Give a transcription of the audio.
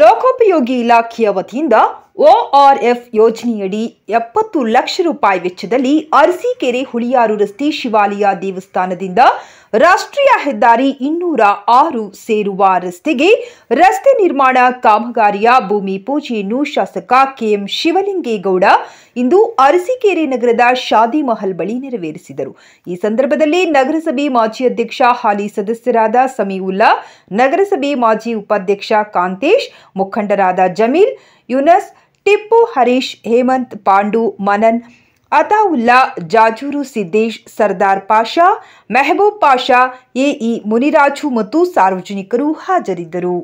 ಲೋಕೋಪಯೋಗಿ ಇಲಾಖೆಯ ವತಿಯಿಂದ ಒಆರ್ಎಫ್ ಯೋಜನೆಯಡಿ ಎಪ್ಪತ್ತು ಲಕ್ಷ ರೂಪಾಯಿ ವೆಚ್ಚದಲ್ಲಿ ಅರಸೀಕೆರೆ ಹುಳಿಯಾರು ರಸ್ತೆ ಶಿವಾಲಯ ದೇವಸ್ಥಾನದಿಂದ ರಾಷ್ಟ್ರೀಯ ಹೆದ್ದಾರಿ ಇನ್ನೂರ ಆರು ಸೇರುವ ರಸ್ತೆಗೆ ರಸ್ತೆ ನಿರ್ಮಾಣ ಕಾಮಗಾರಿಯ ಭೂಮಿ ಪೂಜೆಯನ್ನು ಶಾಸಕ ಕೆಎಂ ಶಿವಲಿಂಗೇಗೌಡ ಇಂದು ಅರಸೀಕೆರೆ ನಗರದ ಶಾದಿ ಮಹಲ್ ಬಳಿ ನೆರವೇರಿಸಿದರು ಈ ಸಂದರ್ಭದಲ್ಲಿ ನಗರಸಭೆ ಮಾಜಿ ಅಧ್ಯಕ್ಷ ಹಾಲಿ ಸದಸ್ಯರಾದ ಸಮೀವುಲ್ಲಾ ನಗರಸಭೆ ಮಾಜಿ ಉಪಾಧ್ಯಕ್ಷ ಕಾಂತೇಶ್ ಮುಖಂಡರಾದ ಜಮೀರ್ ಯುನಸ್ ಟಿಪ್ಪು ಹರೀಶ್ ಹೇಮಂತ್ ಪಾಂಡು ಮನನ್ ಅತಾವುಲ್ಲಾ ಜಾಜೂರು ಸಿದ್ದೇಶ್ ಸರ್ದಾರ್ ಪಾಷಾ ಮೆಹಬೂಬ್ ಪಾಷಾ ಎಇ ಮುನಿರಾಜು ಮತ್ತು ಸಾರ್ವಜನಿಕರು ಹಾಜರಿದ್ದರು